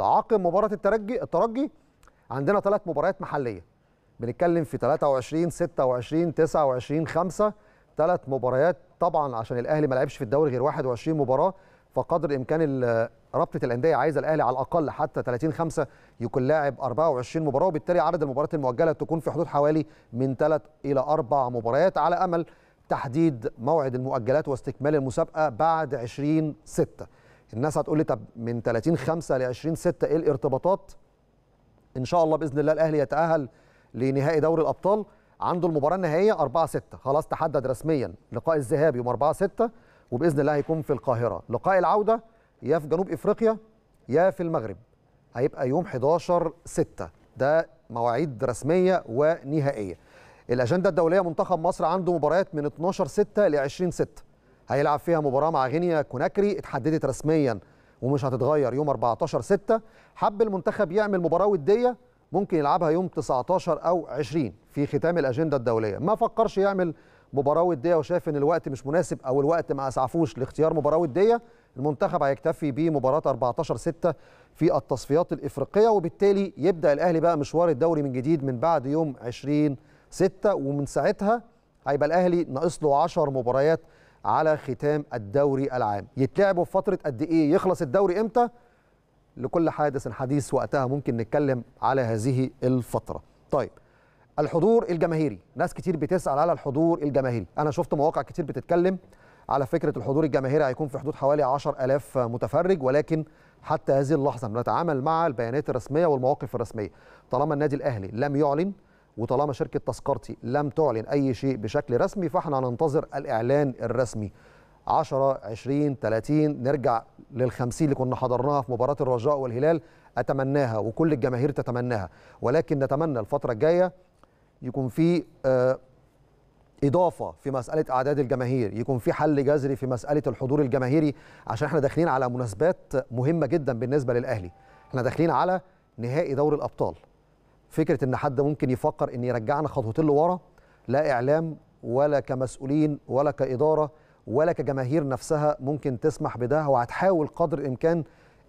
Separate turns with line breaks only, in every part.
تعاقب مباراه الترجي الترجي عندنا ثلاث مباريات محليه بنتكلم في 23 26 29 5 ثلاث مباريات طبعا عشان الاهلي ما لعبش في الدوري غير 21 مباراه فقدر الامكان رابطه الانديه عايزه الاهلي على الاقل حتى 30 5 يكون لاعب 24 مباراه وبالتالي عدد المباريات المؤجله تكون في حدود حوالي من 3 الى 4 مباريات على امل تحديد موعد المؤجلات واستكمال المسابقه بعد 20 6 الناس هتقول لي طب من 30 5 ل 20 6 ايه الارتباطات؟ ان شاء الله باذن الله الاهلي يتاهل لنهائي دوري الابطال عنده المباراه النهائيه 4 6 خلاص تحدد رسميا لقاء الذهاب يوم 4 6 وباذن الله هيكون في القاهره لقاء العوده يا في جنوب افريقيا يا في المغرب هيبقى يوم 11 6 ده مواعيد رسميه ونهائيه الاجنده الدوليه منتخب مصر عنده مباريات من 12 6 ل 20 6 هيلعب فيها مباراه مع غينيا كوناكري اتحددت رسميا ومش هتتغير يوم 14 6 حب المنتخب يعمل مباراه وديه ممكن يلعبها يوم 19 او 20 في ختام الاجنده الدوليه ما فكرش يعمل مباراه وديه وشاف ان الوقت مش مناسب او الوقت ما اسعفوش لاختيار مباراه وديه المنتخب هيكتفي بمباراه 14 6 في التصفيات الافريقيه وبالتالي يبدا الاهلي بقى مشوار الدوري من جديد من بعد يوم 20 6 ومن ساعتها هيبقى الاهلي ناقص له 10 مباريات على ختام الدوري العام يتلعبوا في فتره قد ايه يخلص الدوري امتى لكل حادث حديث وقتها ممكن نتكلم على هذه الفتره طيب الحضور الجماهيري ناس كتير بتسال على الحضور الجماهيري انا شفت مواقع كتير بتتكلم على فكره الحضور الجماهيري هيكون في حدود حوالي 10000 متفرج ولكن حتى هذه اللحظه بنتعامل مع البيانات الرسميه والمواقف الرسميه طالما النادي الاهلي لم يعلن وطالما شركه تذكرتي لم تعلن اي شيء بشكل رسمي فاحنا هننتظر الاعلان الرسمي 10 20 30 نرجع لل 50 اللي كنا حضرناها في مباراه الرجاء والهلال اتمناها وكل الجماهير تتمناها ولكن نتمنى الفتره الجايه يكون في آه، اضافه في مساله اعداد الجماهير يكون في حل جذري في مساله الحضور الجماهيري عشان احنا داخلين على مناسبات مهمه جدا بالنسبه للاهلي احنا داخلين على نهائي دوري الابطال فكره ان حد ممكن يفكر ان يرجعنا خطوتين لورا لا اعلام ولا كمسؤولين ولا كاداره ولا كجماهير نفسها ممكن تسمح بده وهتحاول قدر الامكان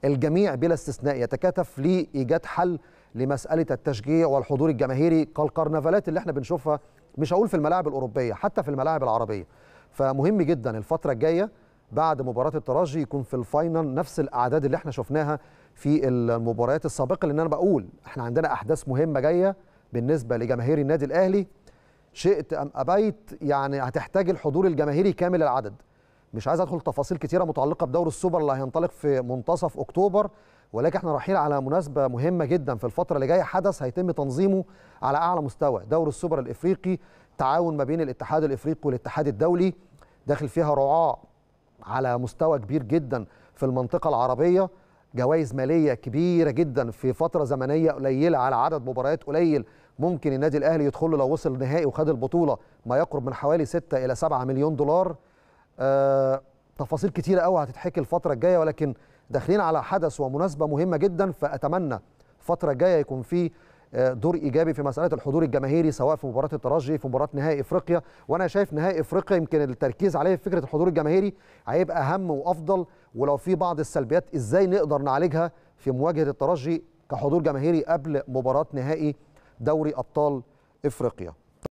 الجميع بلا استثناء يتكاتف لايجاد حل لمساله التشجيع والحضور الجماهيري كالكرنفالات اللي احنا بنشوفها مش هقول في الملاعب الاوروبيه حتى في الملاعب العربيه فمهم جدا الفتره الجايه بعد مباراه الترجي يكون في الفاينل نفس الاعداد اللي احنا شفناها في المباريات السابقه لان انا بقول احنا عندنا احداث مهمه جايه بالنسبه لجماهير النادي الاهلي شئت ام ابيت يعني هتحتاج الحضور الجماهيري كامل العدد مش عايز ادخل تفاصيل كتيره متعلقه بدوري السوبر اللي هينطلق في منتصف اكتوبر ولكن احنا رايحين على مناسبه مهمه جدا في الفتره اللي جايه حدث هيتم تنظيمه على اعلى مستوى دوري السوبر الافريقي تعاون ما بين الاتحاد الافريقي والاتحاد الدولي داخل فيها رعاة على مستوى كبير جدا في المنطقه العربيه جوائز ماليه كبيره جدا في فتره زمنيه قليله على عدد مباريات قليل ممكن النادي الاهلي يدخله لو وصل نهائي وخد البطوله ما يقرب من حوالي 6 الى 7 مليون دولار آه تفاصيل كتيره قوي هتتحكي الفتره الجايه ولكن داخلين على حدث ومناسبه مهمه جدا فاتمنى الفتره الجايه يكون فيه دور ايجابي في مساله الحضور الجماهيري سواء في مباراه الترجي في مباراه نهائي افريقيا وانا شايف نهائي افريقيا يمكن التركيز عليه في فكره الحضور الجماهيري هيبقى اهم وافضل ولو في بعض السلبيات ازاي نقدر نعالجها في مواجهه الترجي كحضور جماهيري قبل مباراه نهائي دوري ابطال افريقيا